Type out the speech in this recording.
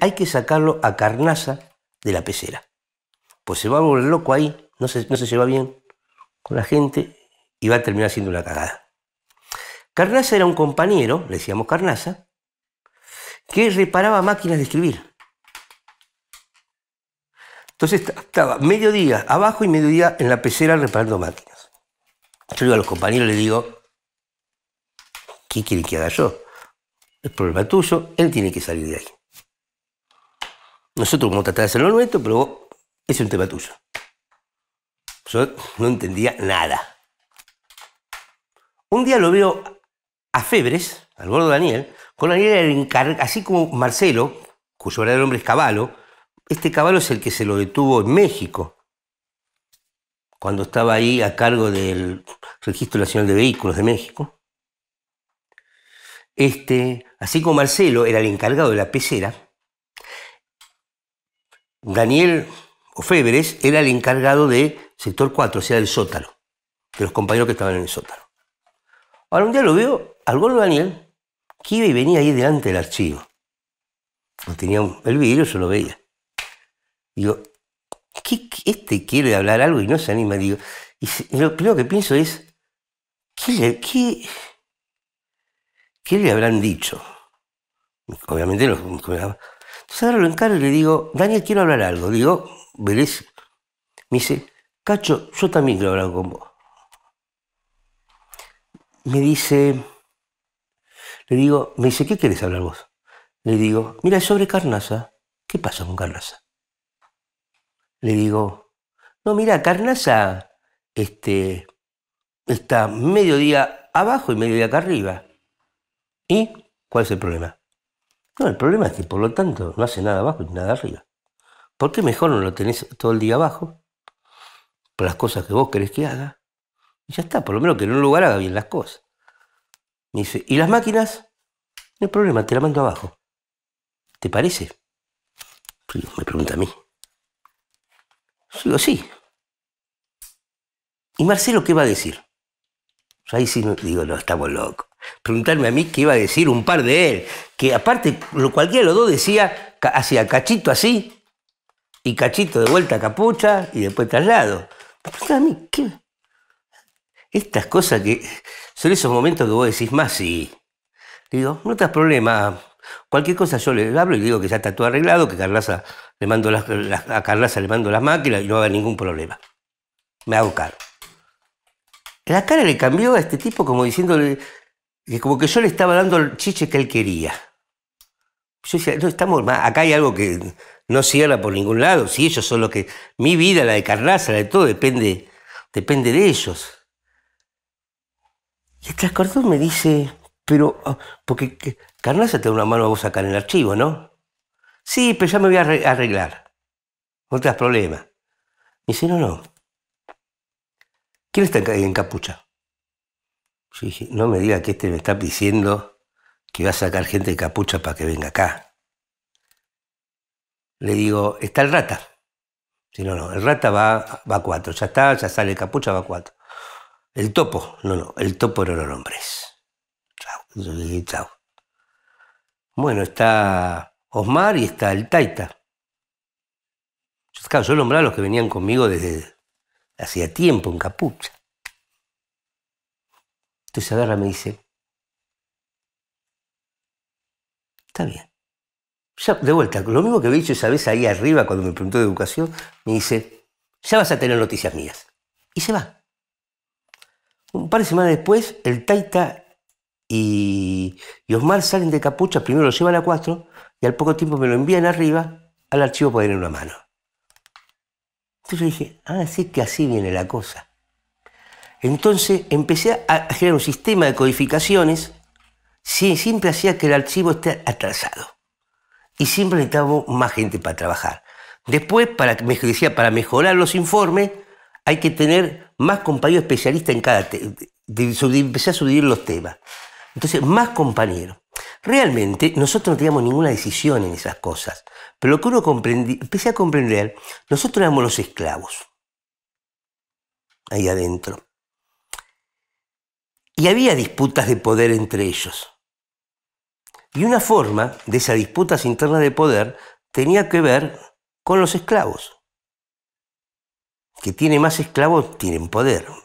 hay que sacarlo a carnaza de la pecera. Pues se va a volver loco ahí, no se, no lleva bien con la gente y va a terminar siendo una cagada. Carnaza era un compañero, le decíamos Carnaza, que reparaba máquinas de escribir. Entonces estaba mediodía abajo y mediodía en la pecera reparando máquinas. Yo digo a los compañeros, les digo, ¿qué quiere que haga yo? El problema tuyo, él tiene que salir de ahí. Nosotros vamos a tratar de hacerlo nuestro, pero es un tema tuyo. Yo no entendía nada. Un día lo veo a Febres, al gordo Daniel, con Daniel así como Marcelo, cuyo verdadero nombre es Caballo. Este Caballo es el que se lo detuvo en México, cuando estaba ahí a cargo del Registro Nacional de Vehículos de México. Este, así como Marcelo era el encargado de la pecera, Daniel Ofebres era el encargado de sector 4, o sea, del sótano, de los compañeros que estaban en el sótano. Ahora un día lo veo al gordo Daniel, que iba y venía ahí delante del archivo. tenía el vidrio, yo lo veía. Digo, ¿qué, este quiere hablar algo y no se anima. Digo, y, lo primero que pienso es, ¿qué le, qué le habrán dicho? Obviamente los, entonces pues ahora lo encaro y le digo, Daniel, quiero hablar algo. Digo, ¿verés? Me dice, Cacho, yo también quiero hablar con vos. Me dice, le digo, me dice, ¿qué querés hablar vos? Le digo, mira, sobre Carnaza. ¿Qué pasa con Carnaza? Le digo, no, mira, Carnaza este, está día abajo y medio día acá arriba. ¿Y cuál es el problema? No, el problema es que por lo tanto no hace nada abajo ni nada arriba. ¿Por qué mejor no lo tenés todo el día abajo? Por las cosas que vos querés que haga. Y ya está, por lo menos que en un lugar haga bien las cosas. dice, ¿y las máquinas? No hay problema, te la mando abajo. ¿Te parece? Me pregunta a mí. Yo digo, sí. ¿Y Marcelo qué va a decir? ahí sí digo, no, estamos locos preguntarme a mí qué iba a decir un par de él, que aparte cualquiera de los dos decía, hacía cachito así, y cachito de vuelta a capucha, y después traslado. preguntarme a mí, ¿qué? Estas cosas que son esos momentos que vos decís más y digo, no te problema, cualquier cosa yo le hablo y le digo que ya está todo arreglado, que Carlaza le mando las, a Carlaza le mando las máquinas y no va a haber ningún problema. Me hago caro... La cara le cambió a este tipo como diciéndole, como que yo le estaba dando el chiche que él quería. Yo decía, no, estamos acá hay algo que no cierra por ningún lado. Si ellos son los que. Mi vida, la de Carnaza, la de todo, depende, depende de ellos. Y el Trascordón me dice, pero. Ah, porque Carnaza te da una mano a vos acá en el archivo, ¿no? Sí, pero ya me voy a arreglar. No te das problema. Me dice, no, no. ¿Quién está en capucha? Yo dije, no me diga que este me está diciendo que va a sacar gente de capucha para que venga acá. Le digo, está el rata. Si no, no, el rata va, va a cuatro. Ya está, ya sale capucha, va a cuatro. El topo, no, no, el topo era los hombres. Chao. Yo dije, chao. Bueno, está Osmar y está el Taita. yo nombraba a los que venían conmigo desde hacía tiempo en capucha. Entonces y me dice, está bien. de vuelta, lo mismo que había dicho esa vez ahí arriba cuando me preguntó de educación, me dice, ya vas a tener noticias mías. Y se va. Un par de semanas después, el Taita y, Osmar salen de Capucha, primero lo llevan a cuatro, y al poco tiempo me lo envían arriba al archivo para tener una mano. Entonces yo dije, ah, es que así viene la cosa. Entonces empecé a generar un sistema de codificaciones siempre hacía que el archivo esté atrasado. Y siempre necesitábamos más gente para trabajar. Después, para, decía, para mejorar los informes, hay que tener más compañeros especialistas en cada tema. Empecé a subir los temas. Entonces, más compañeros. Realmente nosotros no teníamos ninguna decisión en esas cosas, pero lo que uno empecé a comprender, nosotros éramos los esclavos ahí adentro. Y había disputas de poder entre ellos. Y una forma de esas disputas internas de poder tenía que ver con los esclavos. Que tiene más esclavos, tienen poder.